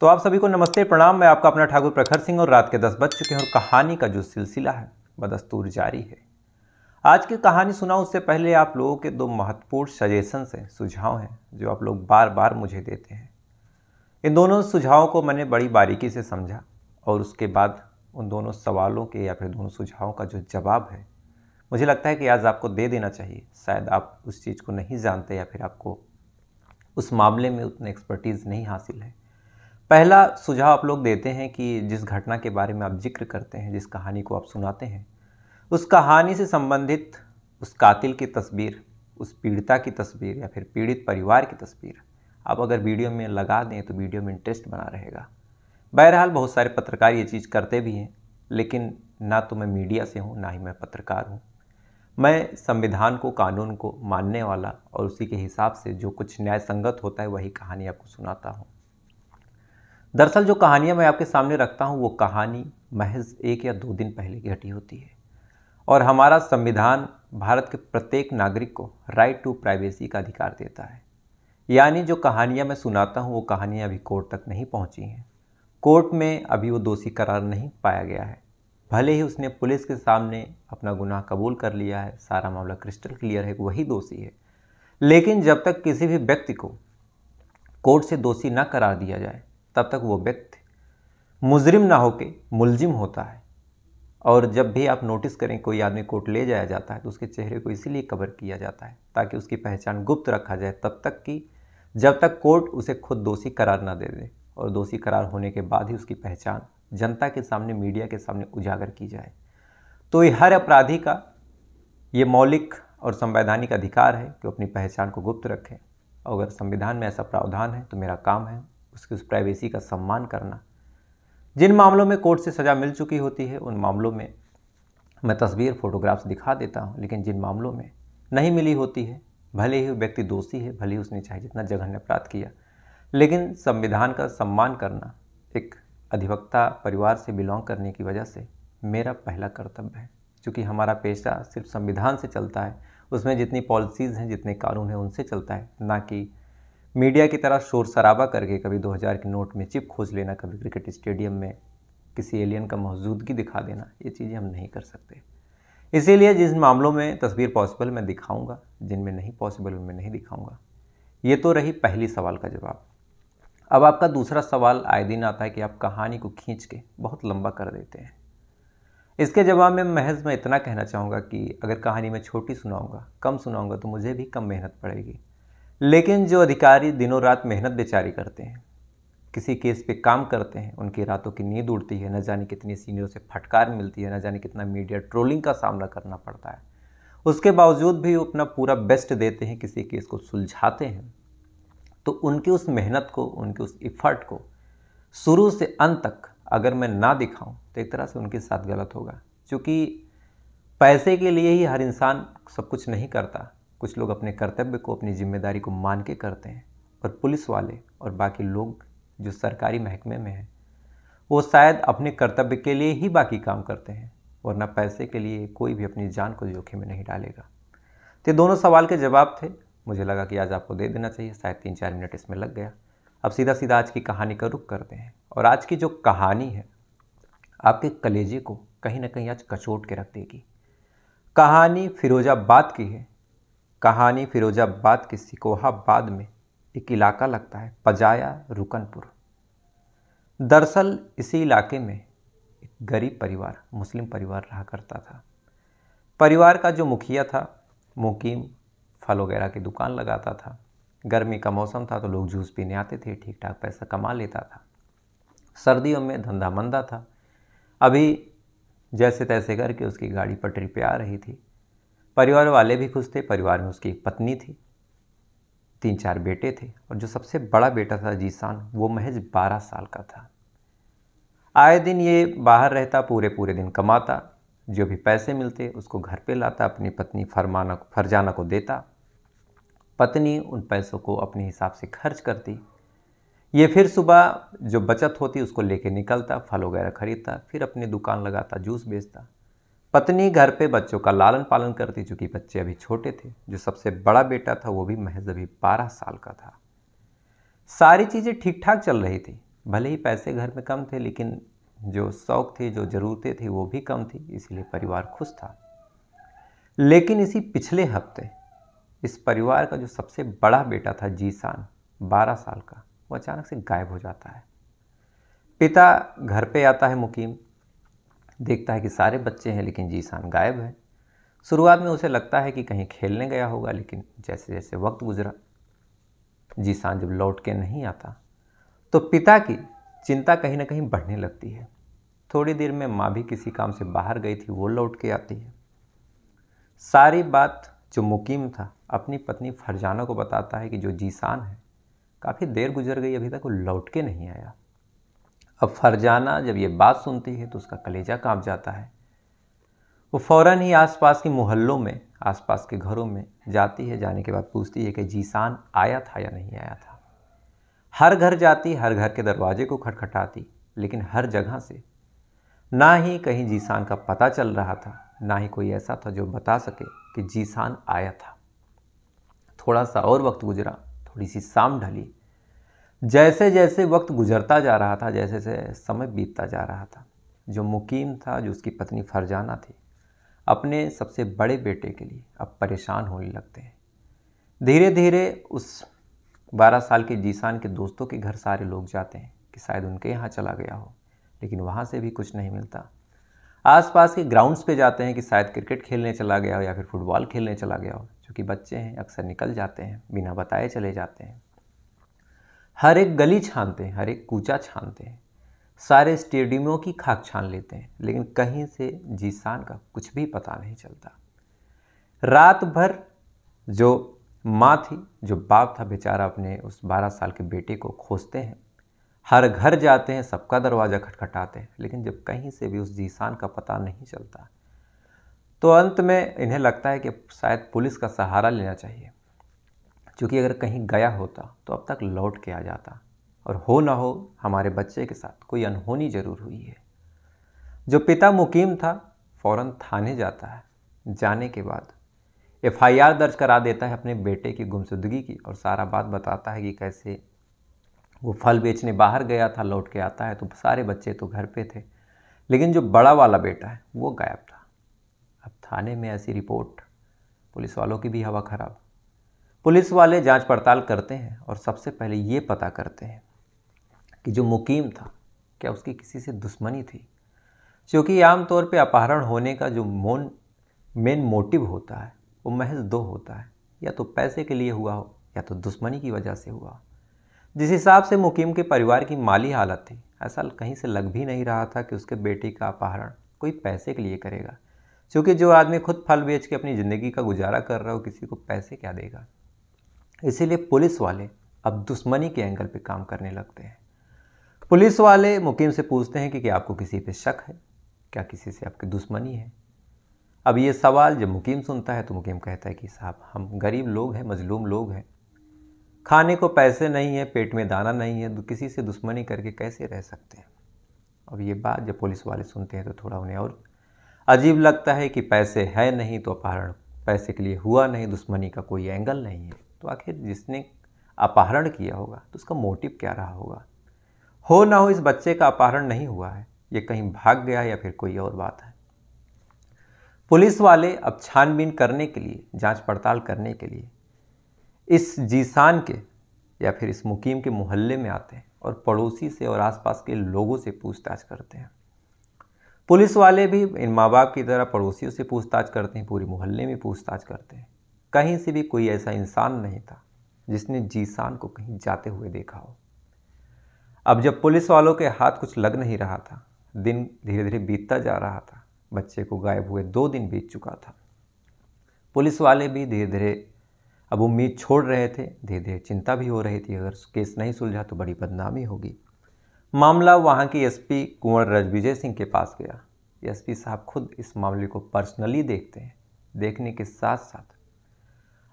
तो आप सभी को नमस्ते प्रणाम मैं आपका अपना ठाकुर प्रखर सिंह और रात के दस बज चुके हैं और कहानी का जो सिलसिला है बदस्तूर जारी है आज की कहानी सुना उससे पहले आप लोगों के दो महत्वपूर्ण सजेशन हैं सुझाव हैं जो आप लोग बार बार मुझे देते हैं इन दोनों सुझावों को मैंने बड़ी बारीकी से समझा और उसके बाद उन दोनों सवालों के या फिर दोनों सुझावों का जो जवाब है मुझे लगता है कि आज आपको दे देना चाहिए शायद आप उस चीज़ को नहीं जानते या फिर आपको उस मामले में उतनी एक्सपर्टीज़ नहीं हासिल है पहला सुझाव आप लोग देते हैं कि जिस घटना के बारे में आप जिक्र करते हैं जिस कहानी को आप सुनाते हैं उस कहानी से संबंधित उस कातिल की तस्वीर उस पीड़िता की तस्वीर या फिर पीड़ित परिवार की तस्वीर आप अगर वीडियो में लगा दें तो वीडियो में इंटरेस्ट बना रहेगा बहरहाल बहुत सारे पत्रकार ये चीज़ करते भी हैं लेकिन ना तो मैं मीडिया से हूँ ना ही मैं पत्रकार हूँ मैं संविधान को कानून को मानने वाला और उसी के हिसाब से जो कुछ न्याय संगत होता है वही कहानी आपको सुनाता हूँ दरअसल जो कहानियाँ मैं आपके सामने रखता हूँ वो कहानी महज एक या दो दिन पहले की घटी होती है और हमारा संविधान भारत के प्रत्येक नागरिक को राइट टू प्राइवेसी का अधिकार देता है यानी जो कहानियाँ मैं सुनाता हूँ वो कहानियाँ अभी कोर्ट तक नहीं पहुँची हैं कोर्ट में अभी वो दोषी करार नहीं पाया गया है भले ही उसने पुलिस के सामने अपना गुनाह कबूल कर लिया है सारा मामला क्रिस्टल क्लियर है वही दोषी है लेकिन जब तक किसी भी व्यक्ति को कोर्ट से दोषी न करार दिया जाए तब तक वो व्यक्ति मुजरिम ना होके मुलजिम होता है और जब भी आप नोटिस करें कोई आदमी कोर्ट ले जाया जाता है तो उसके चेहरे को इसीलिए कवर किया जाता है ताकि उसकी पहचान गुप्त रखा जाए तब तक कि जब तक कोर्ट उसे खुद दोषी करार ना दे दे और दोषी करार होने के बाद ही उसकी पहचान जनता के सामने मीडिया के सामने उजागर की जाए तो ये हर अपराधी का ये मौलिक और संवैधानिक अधिकार है कि अपनी पहचान को गुप्त रखें अगर संविधान में ऐसा प्रावधान है तो मेरा काम है उसकी उस प्राइवेसी का सम्मान करना जिन मामलों में कोर्ट से सज़ा मिल चुकी होती है उन मामलों में मैं तस्वीर फ़ोटोग्राफ्स दिखा देता हूँ लेकिन जिन मामलों में नहीं मिली होती है भले ही व्यक्ति दोषी है भले ही उसने चाहे जितना जघन्य अपराध किया लेकिन संविधान का सम्मान करना एक अधिवक्ता परिवार से बिलोंग करने की वजह से मेरा पहला कर्तव्य है क्योंकि हमारा पेशा सिर्फ संविधान से चलता है उसमें जितनी पॉलिसीज़ हैं जितने कानून हैं उनसे चलता है ना कि मीडिया की तरह शोर शराबा करके कभी 2000 के नोट में चिप खोज लेना कभी क्रिकेट स्टेडियम में किसी एलियन का मौजूदगी दिखा देना ये चीज़ें हम नहीं कर सकते इसीलिए जिन मामलों में तस्वीर पॉसिबल मैं दिखाऊंगा जिनमें नहीं पॉसिबल उनमें नहीं दिखाऊंगा ये तो रही पहली सवाल का जवाब अब आपका दूसरा सवाल आए दिन आता है कि आप कहानी को खींच के बहुत लंबा कर देते हैं इसके जवाब में महज मैं इतना कहना चाहूँगा कि अगर कहानी मैं छोटी सुनाऊँगा कम सुनाऊँगा तो मुझे भी कम मेहनत पड़ेगी लेकिन जो अधिकारी दिनों रात मेहनत बेचारी करते हैं किसी केस पे काम करते हैं उनकी रातों की नींद उड़ती है न जाने कितनी सीनियर से फटकार मिलती है न जाने कितना मीडिया ट्रोलिंग का सामना करना पड़ता है उसके बावजूद भी वो अपना पूरा बेस्ट देते हैं किसी केस को सुलझाते हैं तो उनकी उस मेहनत को उनके उस इफ़र्ट को शुरू से अंत तक अगर मैं ना दिखाऊं तो एक तरह से उनके साथ गलत होगा क्योंकि पैसे के लिए ही हर इंसान सब कुछ नहीं करता कुछ लोग अपने कर्तव्य को अपनी जिम्मेदारी को मान के करते हैं पर पुलिस वाले और बाकी लोग जो सरकारी महकमे में हैं वो शायद अपने कर्तव्य के लिए ही बाकी काम करते हैं वरना पैसे के लिए कोई भी अपनी जान को जोखिम में नहीं डालेगा तो दोनों सवाल के जवाब थे मुझे लगा कि आज आपको दे देना चाहिए शायद तीन चार मिनट इसमें लग गया अब सीधा सीधा आज की कहानी का रुख करते हैं और आज की जो कहानी है आपके कलेजे को कहीं ना कहीं आज कचोट के रख देगी कहानी फिरोजाबाद की है कहानी फिरोजाबाद के सिकोहाबाद में एक इलाका लगता है पजाया रुकनपुर दरअसल इसी इलाके में एक गरीब परिवार मुस्लिम परिवार रहा करता था परिवार का जो मुखिया था मुकीम फल वगैरह की दुकान लगाता था गर्मी का मौसम था तो लोग जूस पीने आते थे ठीक ठाक पैसा कमा लेता था सर्दियों में धंधा मंदा था अभी जैसे तैसे करके उसकी गाड़ी पटरी पे आ रही थी परिवार वाले भी खुश थे परिवार में उसकी एक पत्नी थी तीन चार बेटे थे और जो सबसे बड़ा बेटा था जीसान वो महज बारह साल का था आए दिन ये बाहर रहता पूरे पूरे दिन कमाता जो भी पैसे मिलते उसको घर पे लाता अपनी पत्नी फरमाना फरजाना को देता पत्नी उन पैसों को अपने हिसाब से खर्च करती ये फिर सुबह जो बचत होती उसको लेके निकलता फल वगैरह खरीदता फिर अपनी दुकान लगाता जूस बेचता पत्नी घर पे बच्चों का लालन पालन करती चूँकि बच्चे अभी छोटे थे जो सबसे बड़ा बेटा था वो भी महज अभी बारह साल का था सारी चीज़ें ठीक ठाक चल रही थी भले ही पैसे घर में कम थे लेकिन जो शौक थे जो ज़रूरतें थी वो भी कम थी इसलिए परिवार खुश था लेकिन इसी पिछले हफ्ते इस परिवार का जो सबसे बड़ा बेटा था जीसान बारह साल का वो अचानक से गायब हो जाता है पिता घर पे आता है मुकीम देखता है कि सारे बच्चे हैं लेकिन जीसान गायब है शुरुआत में उसे लगता है कि कहीं खेलने गया होगा लेकिन जैसे जैसे वक्त गुजरा जीसान जब लौट के नहीं आता तो पिता की चिंता कहीं ना कहीं बढ़ने लगती है थोड़ी देर में माँ भी किसी काम से बाहर गई थी वो लौट के आती है सारी बात जो मुकीम था अपनी पत्नी फरजाना को बताता है कि जो जीसान है काफ़ी देर गुजर गई अभी तक वो लौट के नहीं आया अब फरजाना जब ये बात सुनती है तो उसका कलेजा कांप जाता है वो फ़ौरन ही आसपास के मोहल्लों में आसपास के घरों में जाती है जाने के बाद पूछती है कि जीसान आया था या नहीं आया था हर घर जाती हर घर के दरवाजे को खटखटाती लेकिन हर जगह से ना ही कहीं जीसान का पता चल रहा था ना ही कोई ऐसा था जो बता सके कि जीसान आया था थोड़ा सा और वक्त गुजरा थोड़ी सी शाम ढली जैसे जैसे वक्त गुजरता जा रहा था जैसे जैसे समय बीतता जा रहा था जो मुकीम था जो उसकी पत्नी फरजाना थी अपने सबसे बड़े बेटे के लिए अब परेशान होने लगते हैं धीरे धीरे उस बारह साल के जीसान के दोस्तों के घर सारे लोग जाते हैं कि शायद उनके यहाँ चला गया हो लेकिन वहाँ से भी कुछ नहीं मिलता आसपास के ग्राउंड्स पे जाते हैं कि शायद क्रिकेट खेलने चला गया हो या फिर फुटबॉल खेलने चला गया हो क्योंकि बच्चे हैं अक्सर निकल जाते हैं बिना बताए चले जाते हैं हर एक गली छानते हैं हर एक कूचा छानते हैं सारे स्टेडियमों की खाक छान लेते हैं लेकिन कहीं से जीसान का कुछ भी पता नहीं चलता रात भर जो माँ थी जो बाप था बेचारा अपने उस 12 साल के बेटे को खोजते हैं हर घर जाते हैं सबका दरवाज़ा खटखटाते हैं लेकिन जब कहीं से भी उस जीसान का पता नहीं चलता तो अंत में इन्हें लगता है कि शायद पुलिस का सहारा लेना चाहिए क्योंकि अगर कहीं गया होता तो अब तक लौट के आ जाता और हो ना हो हमारे बच्चे के साथ कोई अनहोनी जरूर हुई है जो पिता मुकीम था फौरन थाने जाता है जाने के बाद एफ दर्ज करा देता है अपने बेटे की गुमशुदगी की और सारा बात बताता है कि कैसे वो फल बेचने बाहर गया था लौट के आता है तो सारे बच्चे तो घर पे थे लेकिन जो बड़ा वाला बेटा है वो गायब था अब थाने में ऐसी रिपोर्ट पुलिस वालों की भी हवा खराब पुलिस वाले जांच पड़ताल करते हैं और सबसे पहले ये पता करते हैं कि जो मुकीम था क्या उसकी किसी से दुश्मनी थी क्योंकि आमतौर पर अपहरण होने का जो मोन मेन मोटिव होता है वो महज दो होता है या तो पैसे के लिए हुआ हो या तो दुश्मनी की वजह से हुआ जिस हिसाब से मुकीम के परिवार की माली हालत थी ऐसा कहीं से लग भी नहीं रहा था कि उसके बेटे का अपहरण कोई पैसे के लिए करेगा क्योंकि जो आदमी खुद फल बेच के अपनी ज़िंदगी का गुजारा कर रहा हो किसी को पैसे क्या देगा इसीलिए पुलिस वाले अब दुश्मनी के एंगल पे काम करने लगते हैं पुलिस वाले मुकीम से पूछते हैं कि क्या आपको किसी पे शक है क्या किसी से आपकी दुश्मनी है अब ये सवाल जब मुकीम सुनता है तो मुकीम कहता है कि साहब हम गरीब लोग हैं मजलूम लोग हैं खाने को पैसे नहीं है पेट में दाना नहीं है तो किसी से दुश्मनी करके कैसे रह सकते हैं अब ये बात जब पुलिस वाले सुनते हैं तो थोड़ा उन्हें और अजीब लगता है कि पैसे है नहीं तो अपहरण पैसे के लिए हुआ नहीं दुश्मनी का कोई एंगल नहीं है तो आखिर जिसने अपहरण किया होगा तो उसका मोटिव क्या रहा होगा हो ना हो इस बच्चे का अपहरण नहीं हुआ है ये कहीं भाग गया या फिर कोई और बात है पुलिस वाले अब छानबीन करने के लिए जांच पड़ताल करने के लिए इस जीसान के या फिर इस मुकीम के मोहल्ले में आते हैं और पड़ोसी से और आसपास के लोगों से पूछताछ करते हैं पुलिस वाले भी इन माँ बाप की तरह पड़ोसियों से पूछताछ करते हैं पूरे मोहल्ले में पूछताछ करते हैं कहीं से भी कोई ऐसा इंसान नहीं था जिसने जीशान को कहीं जाते हुए देखा हो अब जब पुलिस वालों के हाथ कुछ लग नहीं रहा था दिन धीरे धीरे बीतता जा रहा था बच्चे को गायब हुए दो दिन बीत चुका था पुलिस वाले भी धीरे धीरे अब उम्मीद छोड़ रहे थे धीरे धीरे चिंता भी हो रही थी अगर केस नहीं सुलझा तो बड़ी बदनामी होगी मामला वहाँ के एसपी कुंवर रजविजय सिंह के पास गया एसपी साहब खुद इस मामले को पर्सनली देखते हैं देखने के साथ साथ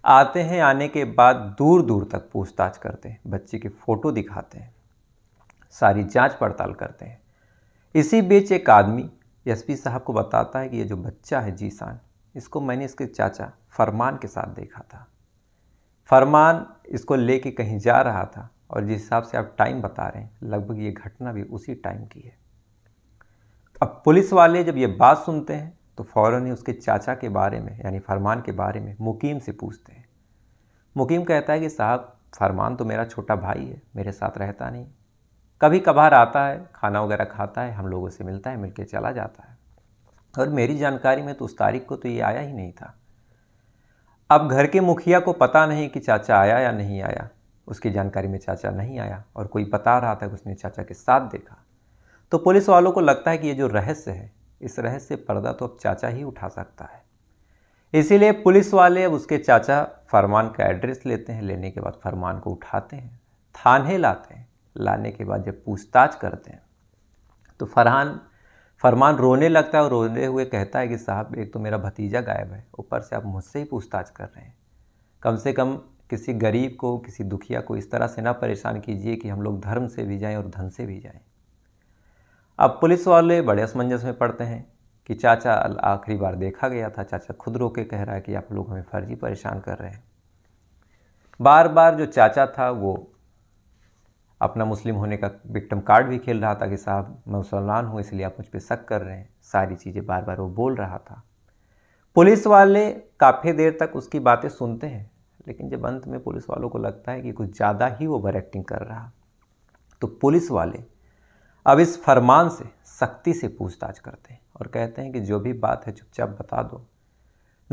आते हैं आने के बाद दूर दूर तक पूछताछ करते हैं बच्चे की फ़ोटो दिखाते हैं सारी जांच पड़ताल करते हैं इसी बीच एक आदमी एसपी साहब को बताता है कि ये जो बच्चा है जीसान इसको मैंने इसके चाचा फरमान के साथ देखा था फरमान इसको ले कहीं जा रहा था और जिस हिसाब से आप टाइम बता रहे हैं लगभग ये घटना भी उसी टाइम की है अब पुलिस वाले जब ये बात सुनते हैं तो फ़ौरन ही उसके चाचा के बारे में यानी फरमान के बारे में मुकीम से पूछते हैं मुकीम कहता है कि साहब फरमान तो मेरा छोटा भाई है मेरे साथ रहता नहीं कभी कभार आता है खाना वगैरह खाता है हम लोगों से मिलता है मिलके चला जाता है और मेरी जानकारी में तो उस तारीख को तो ये आया ही नहीं था अब घर के मुखिया को पता नहीं कि चाचा आया या नहीं आया उसकी जानकारी में चाचा नहीं आया और कोई बता रहा था कि उसने चाचा के साथ देखा तो पुलिस वालों को लगता है कि ये जो रहस्य है इस रहस्य पर्दा तो अब चाचा ही उठा सकता है इसीलिए पुलिस वाले अब उसके चाचा फरमान का एड्रेस लेते हैं लेने के बाद फरमान को उठाते हैं थाने लाते हैं लाने के बाद जब पूछताछ करते हैं तो फरहान फरमान रोने लगता है और रोने हुए कहता है कि साहब एक तो मेरा भतीजा गायब है ऊपर से आप मुझसे ही पूछताछ कर रहे हैं कम से कम किसी गरीब को किसी दुखिया को इस तरह से ना परेशान कीजिए कि हम लोग धर्म से भी जाएं और धन से भी जाएं अब पुलिस वाले बड़े असमंजस में पड़ते हैं कि चाचा आखिरी बार देखा गया था चाचा खुद रो के कह रहा है कि आप लोग हमें फर्जी परेशान कर रहे हैं बार बार जो चाचा था वो अपना मुस्लिम होने का विक्टम कार्ड भी खेल रहा था कि साहब मैं मुसलमान हूँ इसलिए आप मुझ पर शक कर रहे हैं सारी चीज़ें बार बार वो बोल रहा था पुलिस वाले काफ़ी देर तक उसकी बातें सुनते हैं लेकिन जब अंत में पुलिस वालों को लगता है कि कुछ ज़्यादा ही वो ओवर एक्टिंग कर रहा तो पुलिस वाले अब इस फरमान से सख्ती से पूछताछ करते हैं और कहते हैं कि जो भी बात है चुपचाप बता दो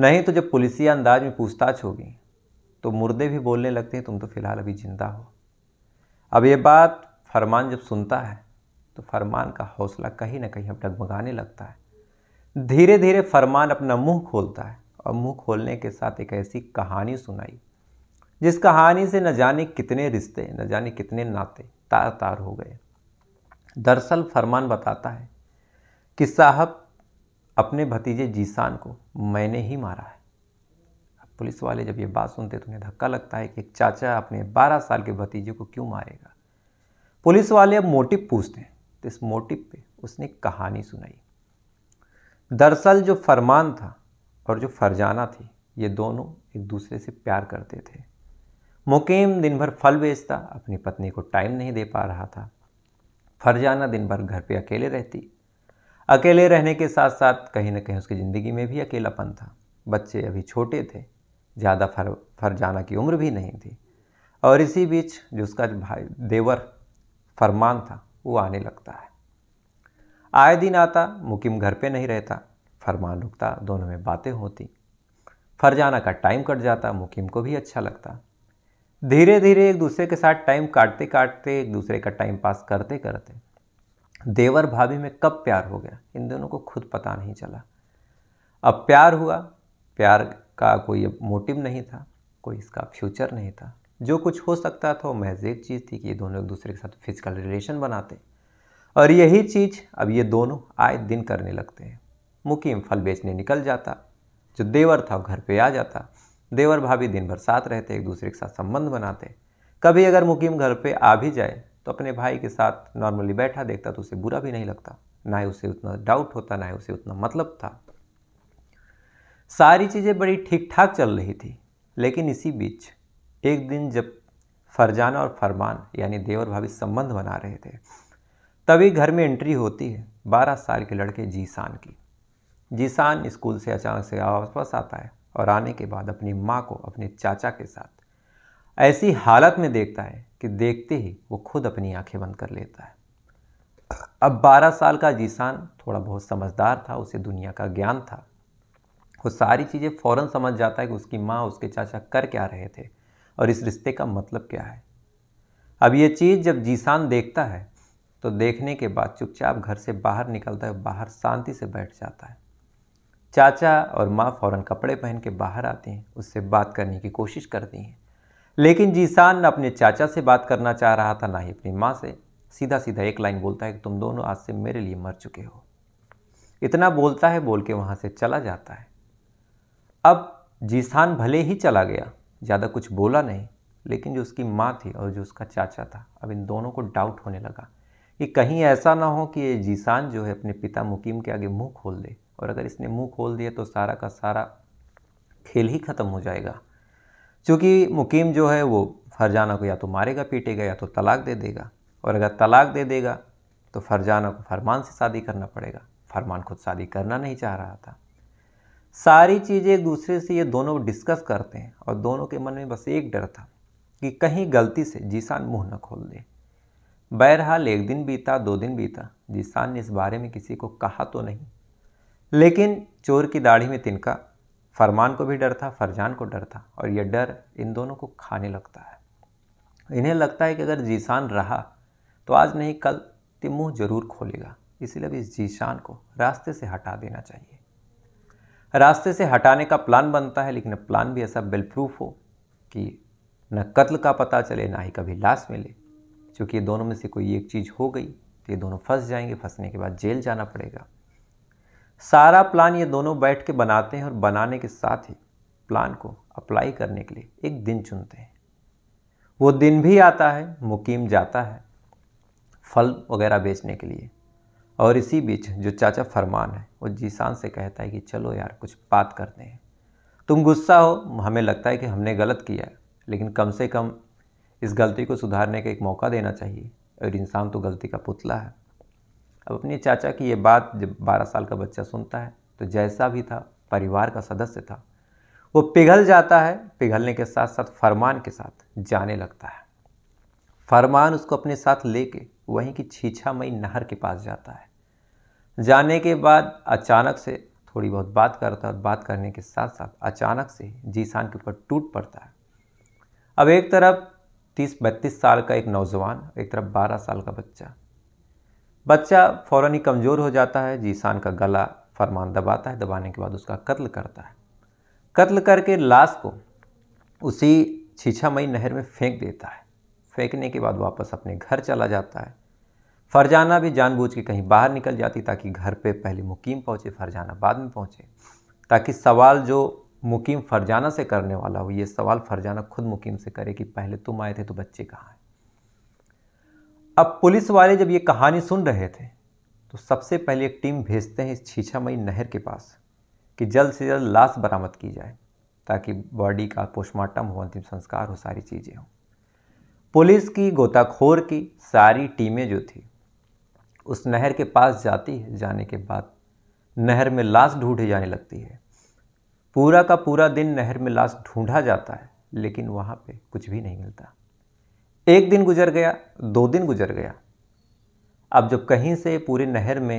नहीं तो जब पुलिसिया अंदाज में पूछताछ होगी तो मुर्दे भी बोलने लगते हैं तुम तो फिलहाल अभी ज़िंदा हो अब ये बात फरमान जब सुनता है तो फरमान का हौसला कहीं ना कहीं अब डगमगाने लगता है धीरे धीरे फरमान अपना मुंह खोलता है और मुंह खोलने के साथ एक ऐसी कहानी सुनाई जिस कहानी से न जाने कितने रिश्ते न जाने कितने नाते तार तार हो गए दरअसल फरमान बताता है कि साहब अपने भतीजे जीसान को मैंने ही मारा है पुलिस वाले जब ये बात सुनते तो उन्हें धक्का लगता है कि एक चाचा अपने 12 साल के भतीजे को क्यों मारेगा पुलिस वाले अब मोटिव पूछते हैं तो इस मोटिव पे उसने कहानी सुनाई दरअसल जो फरमान था और जो फरजाना थी ये दोनों एक दूसरे से प्यार करते थे मुकेम दिन भर फल बेचता अपनी पत्नी को टाइम नहीं दे पा रहा था फरजाना दिन भर घर पे अकेले रहती अकेले रहने के साथ साथ कहीं ना कहीं उसकी ज़िंदगी में भी अकेलापन था बच्चे अभी छोटे थे ज़्यादा फर फरजाना की उम्र भी नहीं थी और इसी बीच जो उसका भाई देवर फरमान था वो आने लगता है आए दिन आता मुकिम घर पे नहीं रहता फरमान रुकता दोनों में बातें होती फरजाना का टाइम कट जाता मुकिम को भी अच्छा लगता धीरे धीरे एक दूसरे के साथ टाइम काटते काटते एक दूसरे का टाइम पास करते करते देवर भाभी में कब प्यार हो गया इन दोनों को खुद पता नहीं चला अब प्यार हुआ प्यार का कोई मोटिव नहीं था कोई इसका फ्यूचर नहीं था जो कुछ हो सकता था वो महज एक चीज़ थी कि ये दोनों एक दूसरे के साथ फिजिकल रिलेशन बनाते और यही चीज़ अब ये दोनों आए दिन करने लगते हैं मुकीम फल बेचने निकल जाता जो देवर था वो घर पे आ जाता देवर भाभी दिन भर साथ रहते एक दूसरे के साथ संबंध बनाते कभी अगर मुकीम घर पे आ भी जाए तो अपने भाई के साथ नॉर्मली बैठा देखता तो उसे बुरा भी नहीं लगता ना ही उसे उतना डाउट होता ना ही उसे उतना मतलब था सारी चीज़ें बड़ी ठीक ठाक चल रही थी लेकिन इसी बीच एक दिन जब फरजाना और फरमान यानी देवर भाभी संबंध बना रहे थे तभी घर में एंट्री होती है बारह साल के लड़के जीसान की जीसान स्कूल से अचानक से वापस आता है और आने के बाद अपनी माँ को अपने चाचा के साथ ऐसी हालत में देखता है कि देखते ही वो खुद अपनी आंखें बंद कर लेता है अब 12 साल का जीसान थोड़ा बहुत समझदार था उसे दुनिया का ज्ञान था वो सारी चीज़ें फ़ौरन समझ जाता है कि उसकी माँ उसके चाचा कर क्या रहे थे और इस रिश्ते का मतलब क्या है अब ये चीज़ जब जीसान देखता है तो देखने के बाद चुपचाप घर से बाहर निकलता है बाहर शांति से बैठ जाता है चाचा और माँ फ़ौरन कपड़े पहन के बाहर आते हैं उससे बात करने की कोशिश करती हैं लेकिन जीसान ना अपने चाचा से बात करना चाह रहा था ना ही अपनी माँ से सीधा सीधा एक लाइन बोलता है कि तुम दोनों आज से मेरे लिए मर चुके हो इतना बोलता है बोल के वहाँ से चला जाता है अब जीसान भले ही चला गया ज़्यादा कुछ बोला नहीं लेकिन जो उसकी माँ थी और जो उसका चाचा था अब इन दोनों को डाउट होने लगा कि कहीं ऐसा ना हो कि ये जीसान जो है अपने पिता मुकीम के आगे मुंह खोल दे और अगर इसने मुंह खोल दिया तो सारा का सारा खेल ही ख़त्म हो जाएगा क्योंकि मुकीम जो है वो फरजाना को या तो मारेगा पीटेगा या तो तलाक दे देगा और अगर तलाक दे देगा तो फरजाना को फरमान से शादी करना पड़ेगा फरमान खुद शादी करना नहीं चाह रहा था सारी चीज़ें एक दूसरे से ये दोनों डिस्कस करते हैं और दोनों के मन में बस एक डर था कि कहीं गलती से जीसान मुंह न खोल दे बहरहाल एक दिन बीता दो दिन बीता जीसान ने इस बारे में किसी को कहा तो नहीं लेकिन चोर की दाढ़ी में तिनका फरमान को भी डर था फरजान को डर था और यह डर इन दोनों को खाने लगता है इन्हें लगता है कि अगर जीशान रहा तो आज नहीं कल तिमुह जरूर खोलेगा इसलिए अब इस जीशान को रास्ते से हटा देना चाहिए रास्ते से हटाने का प्लान बनता है लेकिन प्लान भी ऐसा बिल प्रूफ हो कि न कत्ल का पता चले ना ही कभी लाश मिले क्योंकि ये दोनों में से कोई एक चीज़ हो गई तो ये दोनों फंस जाएंगे फंसने के बाद जेल जाना पड़ेगा सारा प्लान ये दोनों बैठ के बनाते हैं और बनाने के साथ ही प्लान को अप्लाई करने के लिए एक दिन चुनते हैं वो दिन भी आता है मुकीम जाता है फल वगैरह बेचने के लिए और इसी बीच जो चाचा फरमान है वो जीसान से कहता है कि चलो यार कुछ बात करते हैं तुम गुस्सा हो हमें लगता है कि हमने गलत किया है लेकिन कम से कम इस गलती को सुधारने का एक मौका देना चाहिए और इंसान तो गलती का पुतला है अब अपने चाचा की ये बात जब बारह साल का बच्चा सुनता है तो जैसा भी था परिवार का सदस्य था वो पिघल जाता है पिघलने के साथ साथ फरमान के साथ जाने लगता है फरमान उसको अपने साथ लेके वहीं की मई नहर के पास जाता है जाने के बाद अचानक से थोड़ी बहुत बात करता है और बात करने के साथ साथ अचानक से जीसान के ऊपर टूट पड़ता है अब एक तरफ तीस बत्तीस साल का एक नौजवान एक तरफ बारह साल का बच्चा बच्चा फ़ौर ही कमज़ोर हो जाता है जीसान का गला फरमान दबाता है दबाने के बाद उसका कत्ल करता है कत्ल करके लाश को उसी छीछामई नहर में फेंक देता है फेंकने के बाद वापस अपने घर चला जाता है फरजाना भी जानबूझ के कहीं बाहर निकल जाती ताकि घर पे पहले मुकीम पहुँचे फरजाना बाद में पहुँचे ताकि सवाल जो मुकीम फरजाना से करने वाला हो ये सवाल फरजाना खुद मुकीम से करे कि पहले तुम आए थे तो बच्चे कहाँ अब पुलिस वाले जब ये कहानी सुन रहे थे तो सबसे पहले एक टीम भेजते हैं इस छीछामई नहर के पास कि जल्द से जल्द लाश बरामद की जाए ताकि बॉडी का पोस्टमार्टम हो अंतिम संस्कार हो सारी चीज़ें हों पुलिस की गोताखोर की सारी टीमें जो थी उस नहर के पास जाती है जाने के बाद नहर में लाश ढूंढी जाने लगती है पूरा का पूरा दिन नहर में लाश ढूंढा जाता है लेकिन वहाँ पे कुछ भी नहीं मिलता एक दिन गुजर गया दो दिन गुजर गया अब जब कहीं से पूरे नहर में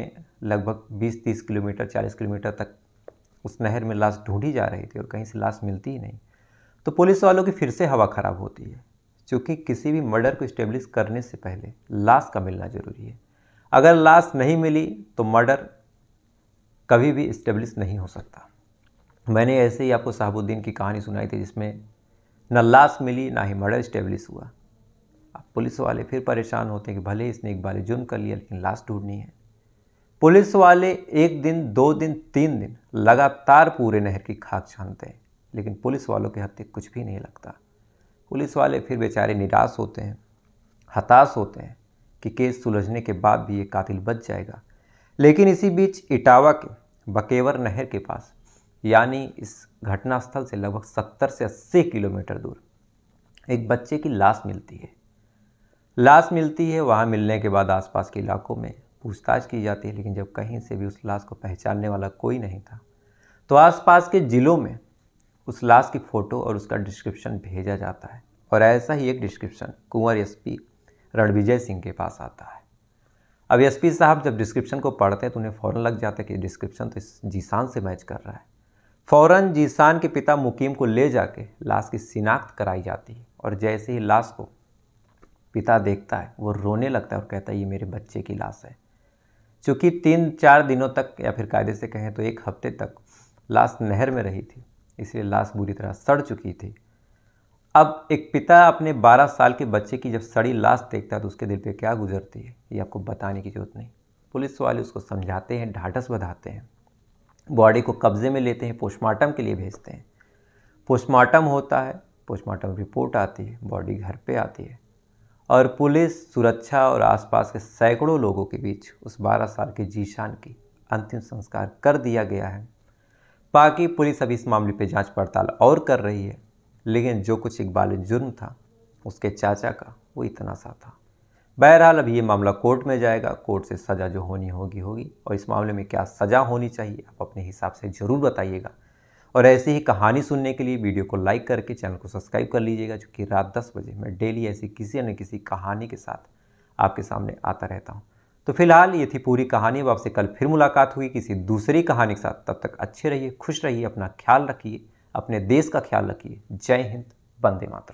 लगभग 20-30 किलोमीटर 40 किलोमीटर तक उस नहर में लाश ढूंढी जा रही थी और कहीं से लाश मिलती ही नहीं तो पुलिस वालों की फिर से हवा ख़राब होती है क्योंकि किसी भी मर्डर को इस्टेब्लिश करने से पहले लाश का मिलना ज़रूरी है अगर लाश नहीं मिली तो मर्डर कभी भी इस्टेब्लिश नहीं हो सकता मैंने ऐसे ही आपको साहबुद्दीन की कहानी सुनाई थी जिसमें न लाश मिली ना ही मर्डर इस्टेब्लिश हुआ अब पुलिस वाले फिर परेशान होते हैं कि भले इसने एक बार जुर्म कर लिया लेकिन लाश ढूंढनी है पुलिस वाले एक दिन दो दिन तीन दिन लगातार पूरे नहर की खाक छानते हैं लेकिन पुलिस वालों के हत्या कुछ भी नहीं लगता पुलिस वाले फिर बेचारे निराश होते हैं हताश होते हैं कि केस सुलझने के बाद भी ये कातिल बच जाएगा लेकिन इसी बीच इटावा के बकेवर नहर के पास यानी इस घटनास्थल से लगभग 70 से 80 किलोमीटर दूर एक बच्चे की लाश मिलती है लाश मिलती है वहाँ मिलने के बाद आसपास के इलाकों में पूछताछ की जाती है लेकिन जब कहीं से भी उस लाश को पहचानने वाला कोई नहीं था तो आसपास के ज़िलों में उस लाश की फ़ोटो और उसका डिस्क्रिप्शन भेजा जाता है और ऐसा ही एक डिस्क्रिप्शन कुंवर एसपी रणविजय सिंह के पास आता है अब एसपी साहब जब डिस्क्रिप्शन को पढ़ते हैं तो उन्हें फ़ौरन लग जाता है कि डिस्क्रिप्शन तो इस जीसान से मैच कर रहा है फ़ौरन जीसान के पिता मुकीम को ले जाके लाश की शिनाख्त कराई जाती है और जैसे ही लाश को पिता देखता है वो रोने लगता है और कहता है ये मेरे बच्चे की लाश है चूँकि तीन चार दिनों तक या फिर कायदे से कहें तो एक हफ्ते तक लाश नहर में रही थी इसलिए लाश बुरी तरह सड़ चुकी थी अब एक पिता अपने 12 साल के बच्चे की जब सड़ी लाश देखता है तो उसके दिल पे क्या गुजरती है ये आपको बताने की जरूरत नहीं पुलिस वाले उसको समझाते हैं ढाटस बधाते हैं बॉडी को कब्जे में लेते हैं पोस्टमार्टम के लिए भेजते हैं पोस्टमार्टम होता है पोस्टमार्टम रिपोर्ट आती है बॉडी घर पर आती है और पुलिस सुरक्षा और आसपास के सैकड़ों लोगों के बीच उस 12 साल के जीशान की अंतिम संस्कार कर दिया गया है बाकी पुलिस अभी इस मामले पर जांच पड़ताल और कर रही है लेकिन जो कुछ इकबाल जुर्म था उसके चाचा का वो इतना सा था बहरहाल अभी ये मामला कोर्ट में जाएगा कोर्ट से सज़ा जो होनी होगी होगी और इस मामले में क्या सज़ा होनी चाहिए आप अपने हिसाब से ज़रूर बताइएगा और ऐसी ही कहानी सुनने के लिए वीडियो को लाइक करके चैनल को सब्सक्राइब कर लीजिएगा क्योंकि रात दस बजे मैं डेली ऐसी किसी न किसी कहानी के साथ आपके सामने आता रहता हूँ तो फिलहाल ये थी पूरी कहानी अब आपसे कल फिर मुलाकात हुई किसी दूसरी कहानी के साथ तब तक अच्छे रहिए खुश रहिए अपना ख्याल रखिए अपने देश का ख्याल रखिए जय हिंद बंदे मातरम